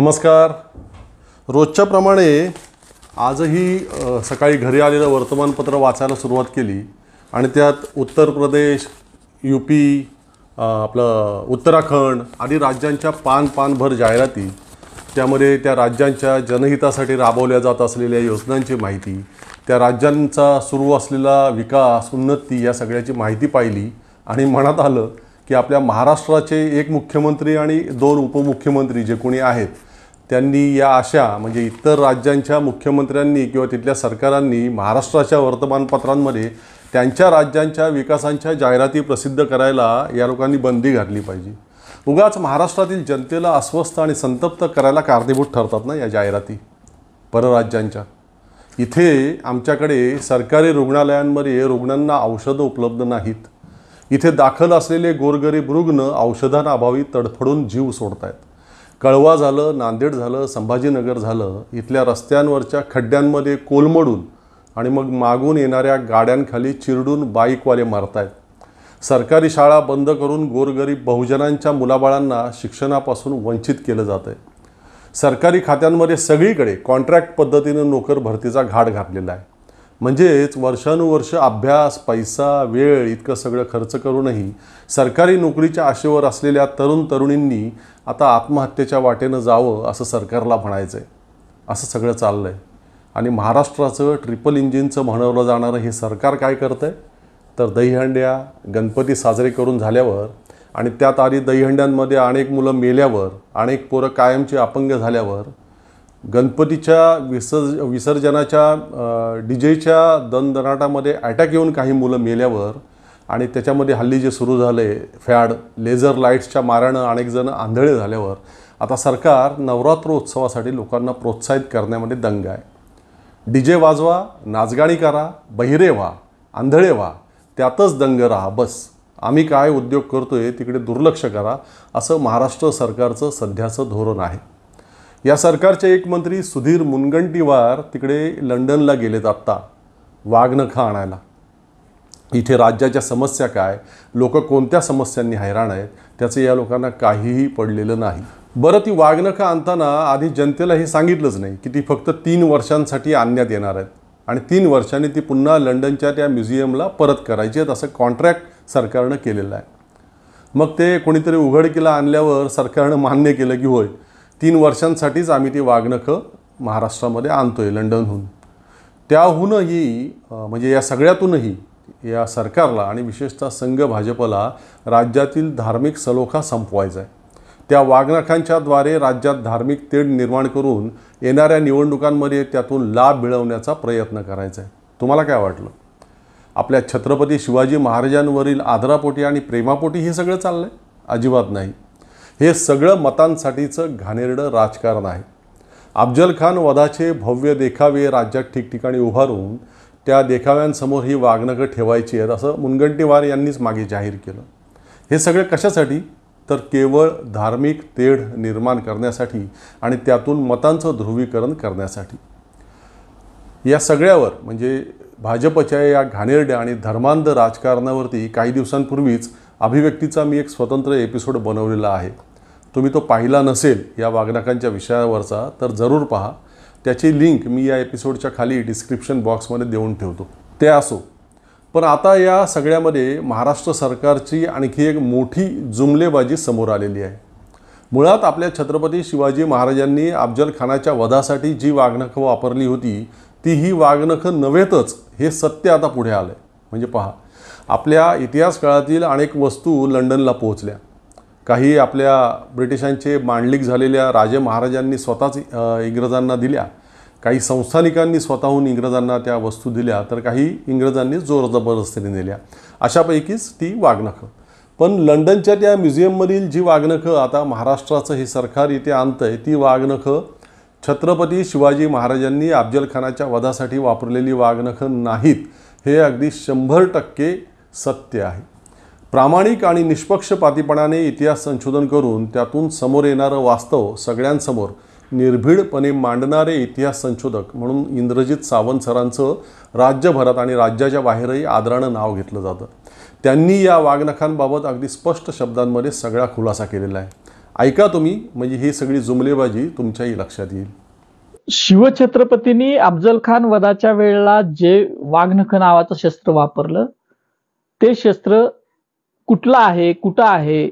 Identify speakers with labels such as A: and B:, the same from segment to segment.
A: नमस्कार रोजच्याप्रमाणे आजही सकाळी घरी आलेलं वर्तमानपत्र वाचायला सुरुवात केली आणि त्यात उत्तर प्रदेश यू पी आपलं उत्तराखंड आदी राज्यांच्या पान पानभर जाहिराती त्यामध्ये त्या राज्यांच्या जनहितासाठी राबवल्या जात असलेल्या योजनांची माहिती त्या राज्यांचा सुरू असलेला विकास उन्नती या सगळ्याची माहिती पाहिली आणि म्हणत आलं की आपल्या महाराष्ट्राचे एक मुख्यमंत्री आणि दोन उपमुख्यमंत्री जे कोणी आहेत त्यांनी या आशा म्हणजे इतर राज्यांच्या मुख्यमंत्र्यांनी किंवा तिथल्या सरकारांनी महाराष्ट्राच्या वर्तमानपत्रांमध्ये त्यांच्या राज्यांच्या विकासांच्या जाहिराती प्रसिद्ध करायला या लोकांनी बंदी घातली पाहिजे उगाच महाराष्ट्रातील जनतेला अस्वस्थ आणि संतप्त करायला कारणीभूत ठरतात ना या जाहिराती परराज्यांच्या इथे आमच्याकडे सरकारी रुग्णालयांमध्ये रुग्णांना औषधं उपलब्ध नाहीत इथे दाखल असलेले गोरगरीब रुग्ण औषधांअभावी तडफडून जीव सोडत आहेत कळवा झालं नांदेड झालं संभाजीनगर झालं इथल्या रस्त्यांवरच्या खड्ड्यांमध्ये कोलमडून आणि मग मागून येणाऱ्या गाड्यांखाली चिरडून बाईकवाले मारतायत सरकारी शाळा बंद करून गोरगरीब बहुजनांच्या मुलाबाळांना शिक्षणापासून वंचित केलं जात आहे सरकारी खात्यांमध्ये सगळीकडे कॉन्ट्रॅक्ट पद्धतीनं नोकर भरतीचा घाट घातलेला आहे म्हणजेच वर्षानुवर्ष अभ्यास पैसा वेळ इतकं सगळं खर्च करूनही सरकारी नोकरीच्या आशेवर असलेल्या तरुण तरुणींनी आता आत्महत्येच्या वाटेनं जावं असं सरकारला म्हणायचं आहे असं सगळं चाललं आहे आणि महाराष्ट्राचं ट्रिपल इंजिनचं म्हणवलं जाणारं हे सरकार काय करतं आहे तर दहीहंड्या गणपती साजरे करून झाल्यावर आणि त्यात आधी दहीहंड्यांमध्ये अनेक मुलं मेल्यावर अनेक पोरं कायमचे अपंग झाल्यावर गणपतीच्या विसर्ज विसर्जनाच्या डीजेच्या दणदनाटामध्ये अटॅक येऊन काही मुलं मेल्यावर आणि त्याच्यामध्ये हल्ली जे सुरू झाले फॅड लेझर लाईट्सच्या अनेक जण आंधळे झाल्यावर आता सरकार नवरात्र उत्सवासाठी लोकांना प्रोत्साहित करण्यामध्ये दंग आहे डीजे वाजवा नाचगाणी करा बहिरे व्हा आंधळे व्हा त्यातच दंग राहा बस आम्ही काय उद्योग करतो आहे तिकडे दुर्लक्ष करा असं महाराष्ट्र सरकारचं सध्याचं धोरण आहे या सरकारचे एक मंत्री सुधीर मुनगंटीवार तिकडे लंडनला गेलेत आत्ता वाघनखा आणायला इथे राज्याच्या समस्या काय लोक कोणत्या समस्यांनी हैराण आहेत त्याचं या लोकांना काहीही पडलेलं नाही बरं ती वागणखं आणताना आधी जनतेला हे सांगितलंच नाही की ती फक्त तीन वर्षांसाठी आणण्यात येणार आहेत आणि तीन वर्षांनी ती पुन्हा लंडनच्या त्या म्युझियमला परत करायची आहेत असं कॉन्ट्रॅक्ट सरकारनं केलेलं आहे मग ते कोणीतरी उघडकीला आणल्यावर सरकारनं मान्य केलं की होय तीन वर्षांसाठीच आम्ही ती वागणखं महाराष्ट्रामध्ये आणतो आहे लंडनहून त्याहूनही म्हणजे या सगळ्यातूनही या सरकारला आणि विशेषतः संघ भाजपला राज्यातील धार्मिक सलोखा संपवायचा आहे त्या द्वारे राज्यात धार्मिक तेढ निर्माण करून येणाऱ्या निवडणुकांमध्ये त्यातून लाभ मिळवण्याचा प्रयत्न करायचा आहे तुम्हाला काय वाटलं आपल्या छत्रपती शिवाजी महाराजांवरील आदरापोटी आणि प्रेमापोटी हे सगळं चाललं आहे अजिबात नाही हे सगळं मतांसाठीचं घाणेरडं राजकारण आहे अफजल खान वधाचे भव्य देखावे राज्यात ठिकठिकाणी उभारून त्या देखाव्यांसमोर ही वागणकं ठेवायची आहेत असं मुनगंटीवार यांनीच मागे जाहीर केलं हे सगळे कशासाठी तर केवळ धार्मिक तेढ निर्माण करण्यासाठी आणि त्यातून मतांचं ध्रुवीकरण करण्यासाठी या सगळ्यावर म्हणजे भाजपच्या या घाणेरड्या आणि धर्मांध राजकारणावरती काही दिवसांपूर्वीच अभिव्यक्तीचा मी एक स्वतंत्र एपिसोड बनवलेला आहे तुम्ही तो पाहिला नसेल या वागणकांच्या विषयावरचा तर जरूर पहा त्याची लिंक मी या एपिसोडच्या खाली डिस्क्रिप्शन बॉक्समध्ये देऊन ठेवतो ते असो पण आता या सगळ्यामध्ये महाराष्ट्र सरकारची आणखी एक मोठी जुमलेबाजी समोर आलेली आहे मुळात आपल्या छत्रपती शिवाजी महाराजांनी अफजल खानाच्या वधासाठी जी वागणखं वापरली होती ती ही वागणखं नव्हेतच हे सत्य आता पुढे आलं आहे म्हणजे पहा आपल्या इतिहास काळातील अनेक वस्तू लंडनला पोहोचल्या काही आपल्या ब्रिटिशांचे मांडलिक झालेल्या राजे महाराजांनी स्वतःच इंग्रजांना दिल्या काही संस्थानिकांनी स्वतःहून इंग्रजांना त्या वस्तू दिल्या तर काही इंग्रजांनी जोर जबरदस्तीने दिल्या अशापैकीच ती वाघनखं पण लंडनच्या त्या म्युझियममधील जी वाघनखं आता महाराष्ट्राचं हे सरकार इथे आणतं आहे ती वागणखं छत्रपती शिवाजी महाराजांनी अफजलखानाच्या वधासाठी वापरलेली वाघनखं नाहीत हे अगदी शंभर टक्के सत्य आहे प्रामाणिक आणि निष्पक्षपातीपणाने इतिहास संशोधन करून त्यातून समोर येणारं वास्तव सगळ्यांसमोर निर्भीडपणे मांडणारे इतिहास संशोधक म्हणून इंद्रजित सावंत सरांचं राज्यभरात आणि राज्याच्या बाहेरही आदरानं नाव घेतलं जातं त्यांनी या वाघनखांबाबत अगदी स्पष्ट शब्दांमध्ये सगळा खुलासा केलेला आहे ऐका तुम्ही म्हणजे ही सगळी जुमलेबाजी तुमच्याही लक्षात येईल
B: शिवछत्रपतींनी अफजल खान वधाच्या वेळेला जे वाघनख नावाचं शस्त्र वापरलं ते शस्त्र कुठला आहे कुठं आहे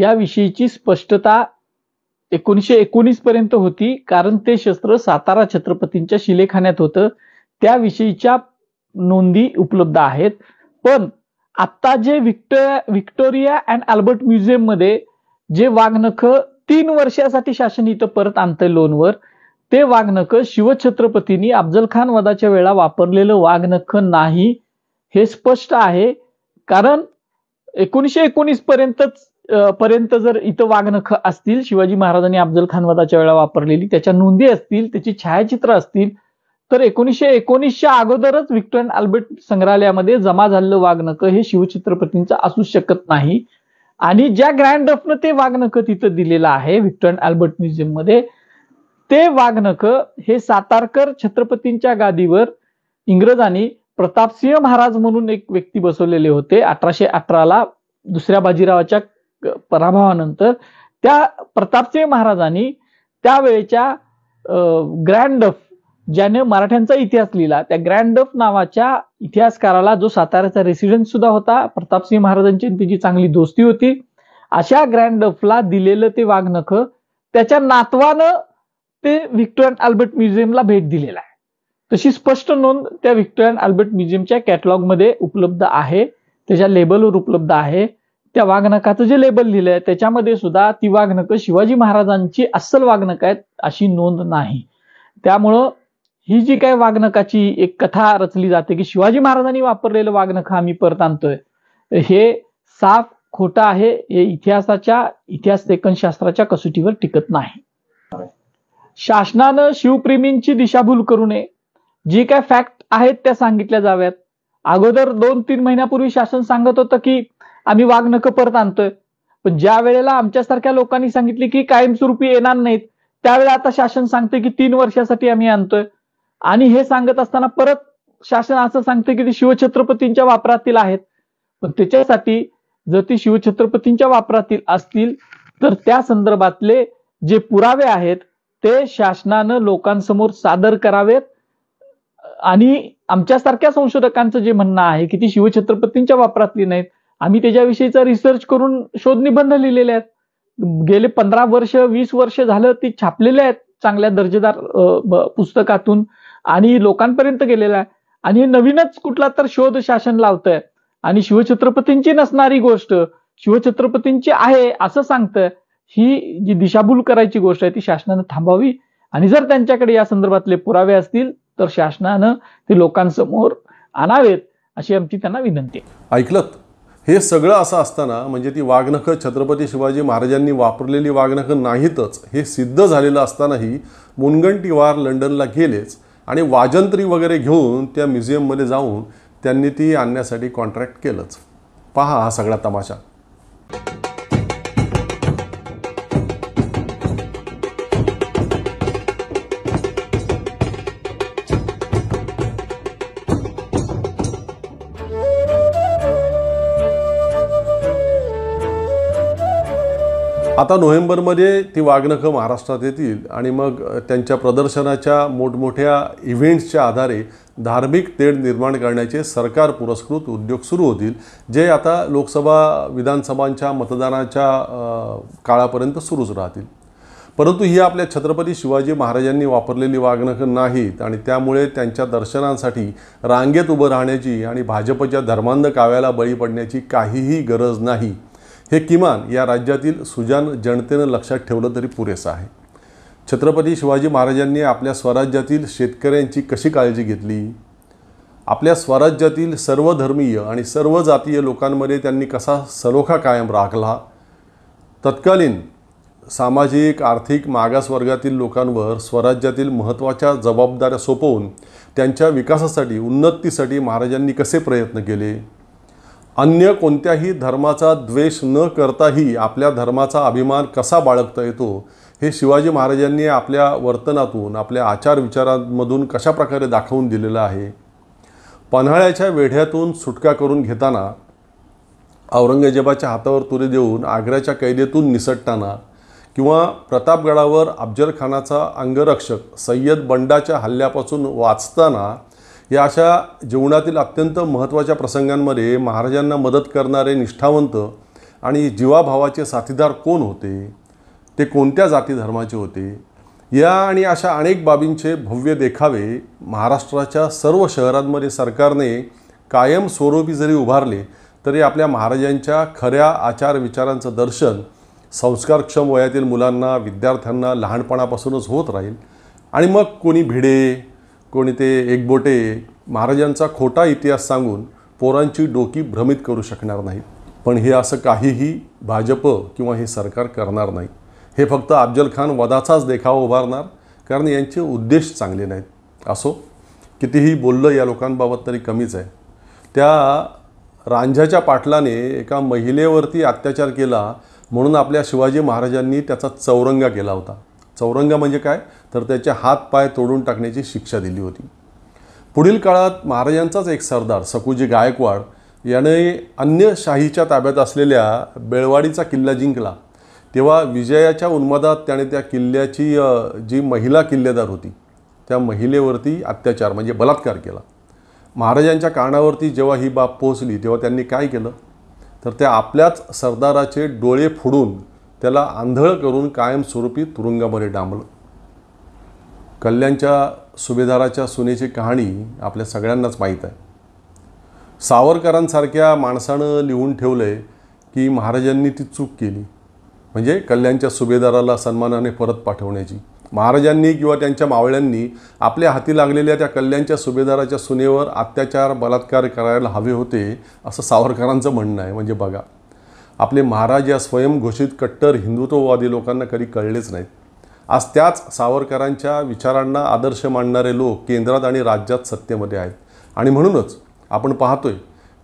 B: याविषयीची स्पष्टता एकोणीसशे एकोणीस पर्यंत होती कारण ते शस्त्र सातारा छत्रपतींच्या शिलेखान्यात होतं त्याविषयीच्या नोंदी उपलब्ध आहेत पण आत्ता जे Victoria Victoria and Albert museum मध्ये जे वाघनख तीन वर्षासाठी शासन इथं परत आणतंय लोनवर ते वाघनख शिवछत्रपतींनी अफजल खान वदाच्या वेळा वापरलेलं वाघनख नाही हे स्पष्ट आहे कारण एकोणीसशे एकोणीस पर्यंतच पर्यंत जर इथं वाघनख असतील शिवाजी महाराजांनी अफजल खानवादाच्या वेळा वापरलेली त्याच्या नोंदी असतील त्याची छायाचित्र असतील तर एकोणीसशे एकोणीसच्या अगोदरच व्हिक्टोरियन अल्बर्ट संग्रहालयामध्ये जमा झालेलं वाघनख हे शिवचित्रपतींचं असू शकत नाही आणि ज्या ग्रँड रफनं ते वाघनख तिथं दिलेलं आहे व्हिक्टोरियन अल्बर्ट म्युझियम मध्ये ते वाघनख हे सातारकर छत्रपतींच्या गादीवर इंग्रजांनी प्रतापसिंह महाराज म्हणून एक व्यक्ती बसवलेले होते अठराशे अठराला दुसऱ्या बाजीरावाच्या पराभवानंतर त्या प्रतापसिंह महाराजांनी त्यावेळेच्या ग्रँड डफ ज्याने मराठ्यांचा इतिहास लिहिला त्या ग्रँड डफ नावाच्या इतिहासकाराला जो साताऱ्याचा रेसिडेंट सुद्धा होता प्रतापसिंह महाराजांची त्याची चांगली दोस्ती होती अशा ग्रँड डफला दिलेलं ते वाघनख त्याच्या नातवानं ते व्हिक्टोरियन अल्बर्ट म्युझियमला भेट दिलेला आहे तशी स्पष्ट नोंद त्या व्हिक्टोरियन अल्बर्ट म्युझियमच्या कॅटलॉगमध्ये उपलब्ध आहे त्याच्या लेबलवर उपलब्ध आहे त्या वाघनकाचं जे लेबल लिहिलं आहे त्याच्यामध्ये सुद्धा ती वाघनकं शिवाजी महाराजांची अस्सल वाघनक आहेत अशी नोंद नाही त्यामुळं ही जी काय वाघनकाची एक कथा रचली जाते की शिवाजी महाराजांनी वापरलेलं वाघनक आम्ही परत आणतोय हे साफ खोटं आहे हे इतिहासाच्या इतिहास लेखनशास्त्राच्या कसोटीवर टिकत नाही शासनानं शिवप्रेमींची दिशाभूल करू नये जी काय फॅक्ट आहेत त्या सांगितल्या जाव्यात अगोदर दोन तीन महिन्यापूर्वी शासन सांगत होतं की आम्ही वाघ वाघनखं परत आणतोय पण ज्या वेळेला आमच्यासारख्या लोकांनी सांगितले की कायमस्वरूपी येणार नाहीत त्यावेळेला आता शासन सांगते की तीन वर्षासाठी आम्ही आणतोय आणि हे सांगत असताना परत शासन असं सांगते की ते शिवछत्रपतींच्या वापरातील आहेत पण त्याच्यासाठी जर ती शिवछत्रपतींच्या वापरातील असतील तर त्या संदर्भातले जे पुरावे आहेत ते शासनानं लोकांसमोर सादर करावेत आणि आमच्यासारख्या संशोधकांचं जे म्हणणं आहे की ती शिवछत्रपतींच्या वापरातली नाहीत आम्ही त्याच्याविषयीचा रिसर्च करून शोधनिबंध लिहिलेले आहेत गेले पंधरा वर्ष वीस वर्ष झालं ती छापलेले आहेत चांगल्या दर्जेदार पुस्तकातून आणि लोकांपर्यंत गेलेला आहे आणि नवीनच कुठला तर शोध शासन लावत आणि शिवछत्रपतींची नसणारी गोष्ट शिवछत्रपतींची आहे असं सांगतं ही जी दिशाभूल करायची गोष्ट आहे ती शासनानं थांबावी आणि जर त्यांच्याकडे या संदर्भातले पुरावे असतील तर शासनानं ते लोकांसमोर आणावेत अशी आमची त्यांना विनंती आहे
A: ऐकलत हे सगळं असं असताना म्हणजे ती वाघनखं छत्रपती शिवाजी महाराजांनी वापरलेली वाघनखं नाहीतच हे सिद्ध झालेलं असतानाही मुनगंटीवार लंडनला गेलेच आणि वाजंत्री वगैरे घेऊन त्या म्युझियममध्ये जाऊन त्यांनी ती आणण्यासाठी कॉन्ट्रॅक्ट केलंच पहा हा सगळा तमाशा आता नोव्हेंबरमध्ये ती वाघनखं महाराष्ट्रात येतील आणि मग त्यांच्या प्रदर्शनाच्या मोठमोठ्या इव्हेंट्सच्या आधारे धार्मिक तेढ निर्माण करण्याचे सरकार पुरस्कृत उद्योग सुरू होतील जे आता लोकसभा विधानसभांच्या मतदानाच्या काळापर्यंत सुरूच राहतील परंतु ही आपल्या छत्रपती शिवाजी महाराजांनी वापरलेली वाघनखं नाहीत आणि त्यामुळे त्यांच्या दर्शनांसाठी रांगेत उभं राहण्याची आणि भाजपच्या धर्मांध काव्याला बळी पडण्याची काहीही गरज नाही हे किमान या राज्यातील सुजान जनतेनं लक्षात ठेवलं तरी पुरेसं आहे छत्रपती शिवाजी महाराजांनी आपल्या स्वराज्यातील शेतकऱ्यांची कशी काळजी घेतली आपल्या स्वराज्यातील सर्व धर्मीय आणि सर्व जातीय लोकांमध्ये त्यांनी कसा सलोखा कायम राखला तत्कालीन सामाजिक आर्थिक मागासवर्गातील लोकांवर स्वराज्यातील महत्त्वाच्या जबाबदाऱ्या सोपवून त्यांच्या विकासासाठी उन्नतीसाठी महाराजांनी कसे प्रयत्न केले अन्य कोणत्याही धर्माचा द्वेष न करताही आपल्या धर्माचा अभिमान कसा बाळगता येतो हे शिवाजी महाराजांनी आपल्या वर्तनातून आपल्या आचार विचारांमधून कशाप्रकारे दाखवून दिलेलं आहे पन्हाळ्याच्या वेढ्यातून सुटका करून घेताना औरंगजेबाच्या हातावर तुरे देऊन आग्र्याच्या कैदेतून निसटताना किंवा प्रतापगडावर अफजलखानाचा अंगरक्षक सय्यद बंडाच्या हल्ल्यापासून वाचताना या अशा जीवनातील अत्यंत महत्त्वाच्या प्रसंगांमध्ये महाराजांना मदत करणारे निष्ठावंत आणि जीवाभावाचे साथीदार कोण होते ते कोणत्या जाती धर्माचे होते या आणि अशा अनेक बाबींचे भव्य देखावे महाराष्ट्राच्या सर्व शहरांमध्ये सरकारने कायमस्वरूपी जरी उभारले तरी आपल्या महाराजांच्या खऱ्या आचार विचारांचं दर्शन संस्कारक्षम वयातील मुलांना विद्यार्थ्यांना लहानपणापासूनच होत राहील आणि मग कोणी भिडे कोणी ते एकबोटे महाराजांचा खोटा इतिहास सांगून पोरांची डोकी भ्रमित करू शकणार नाहीत पण हे असं काहीही भाजप किंवा हे सरकार करणार नाही हे फक्त अफजल खान वदाचाच देखावा उभारणार कारण यांचे उद्देश चांगले नाहीत असो कितीही बोललं या लोकांबाबत तरी कमीच आहे त्या रांझ्याच्या पाटलाने एका महिलेवरती अत्याचार केला म्हणून आपल्या शिवाजी महाराजांनी त्याचा चौरंगा केला होता चौरंगा म्हणजे काय तर त्याचे हात पाय तोडून टाकण्याची शिक्षा दिली होती पुढील काळात महाराजांचाच एक सरदार सकुजी गायकवाड याने अन्य शाहीच्या ताब्यात असलेल्या बेळवाडीचा किल्ला जिंकला तेव्हा विजयाच्या उन्मादात त्याने त्या किल्ल्याची जी महिला किल्लेदार होती त्या महिलेवरती अत्याचार म्हणजे बलात्कार केला महाराजांच्या कानावरती जेव्हा ही बाब पोहोचली तेव्हा त्यांनी काय केलं तर त्या आपल्याच सरदाराचे डोळे फोडून त्याला आंधळ करून कायमस्वरूपी तुरुंगामध्ये डांबलं कल्याणच्या सुभेदाराच्या सुनेची कहाणी आपल्या सगळ्यांनाच माहीत आहे सावरकरांसारख्या माणसानं लिहून ठेवलं आहे की महाराजांनी ती चूक केली म्हणजे कल्याणच्या सुभेदाराला सन्मानाने परत पाठवण्याची महाराजांनी किंवा त्यांच्या मावळ्यांनी आपल्या हाती लागलेल्या त्या कल्याणच्या सुभेदाराच्या सुनेवर अत्याचार बलात्कार करायला हवे होते असं सावरकरांचं म्हणणं आहे म्हणजे बघा आपले महाराज या स्वयंघोषित कट्टर हिंदुत्ववादी लोकांना कधी कळलेच नाहीत आज त्याच सावरकरांच्या विचारांना आदर्श मांडणारे लोक केंद्रात आणि राज्यात सत्तेमध्ये आहेत आणि म्हणूनच आपण पाहतोय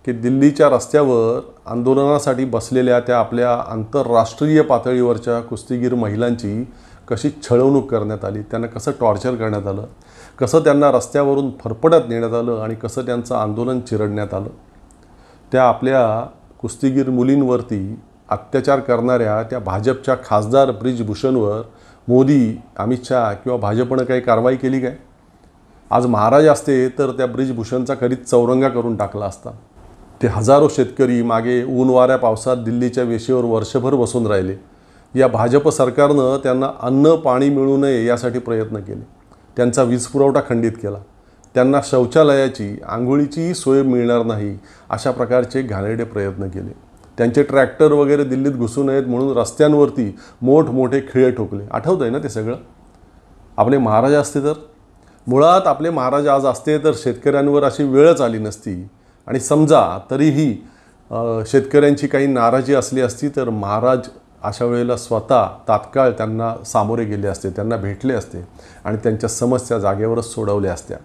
A: की दिल्लीच्या रस्त्यावर आंदोलनासाठी बसलेल्या त्या आपल्या आंतरराष्ट्रीय पातळीवरच्या कुस्तीगीर महिलांची कशी छळवणूक करण्यात आली त्यांना कसं टॉर्चर करण्यात आलं कसं त्यांना रस्त्यावरून फरफडत नेण्यात आलं आणि कसं त्यांचं आंदोलन चिरडण्यात आलं त्या आपल्या कुस्तीगीर मुलींवरती अत्याचार करणाऱ्या त्या भाजपच्या खासदार ब्रिजभूषणवर मोदी अमित शहा किंवा भाजपनं काही कारवाई केली काय आज महाराज असते तर त्या ब्रिजभूषणचा खरीच चौरंगा करून टाकला असता ते हजारो शेतकरी मागे ऊन वाऱ्या पावसात दिल्लीच्या वेशीवर वर्षभर बसून राहिले या भाजप सरकारनं त्यांना अन्न पाणी मिळू नये यासाठी प्रयत्न केले त्यांचा वीज पुरवठा खंडित केला त्यांना शौचालयाची आंघोळीचीही सोय मिळणार नाही अशा प्रकारचे घाणेरडे प्रयत्न केले त्यांचे ट्रॅक्टर वगैरे दिल्लीत घुसू नयेत म्हणून रस्त्यांवरती मोठमोठे खिळे ठोकले आठवतं आहे ना ते सगळं आपले महाराज असते तर मुळात आपले महाराज आज असते तर शेतकऱ्यांवर अशी वेळच आली नसती आणि समजा तरीही शेतकऱ्यांची काही नाराजी असली असती तर महाराज अशा वेळेला स्वतः तात्काळ त्यांना सामोरे गेले असते त्यांना भेटले असते आणि त्यांच्या समस्या जागेवरच सोडवल्या असत्या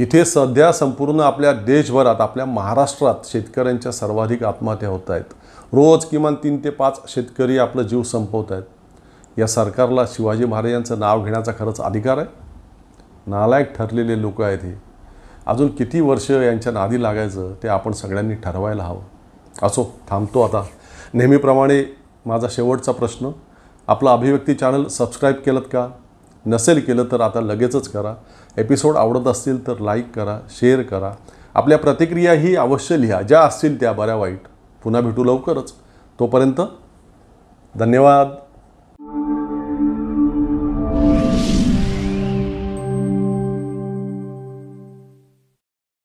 A: इथे सध्या संपूर्ण आपल्या देशभरात आपल्या महाराष्ट्रात शेतकऱ्यांच्या सर्वाधिक आत्महत्या होत आहेत रोज किमान तीन ते पाच शेतकरी आपलं जीव संपवत आहेत या सरकारला शिवाजी महाराजांचं नाव घेण्याचा खरंच अधिकार आहे नालायक ठरलेले लोक आहेत हे अजून किती वर्ष यांच्या नादी लागायचं ते आपण सगळ्यांनी ठरवायला हवं असो थांबतो आता नेहमीप्रमाणे माझा शेवटचा प्रश्न आपला अभिव्यक्ती चॅनल सबस्क्राईब केलं का नसेल केलं तर आता लगेचच करा एपिसोड आवडत असतील तर लाईक करा शेअर करा आपल्या प्रतिक्रिया ही अवश्य लिहा ज्या असतील त्या बऱ्या वाईट पुन्हा भेटू लवकरच तोपर्यंत धन्यवाद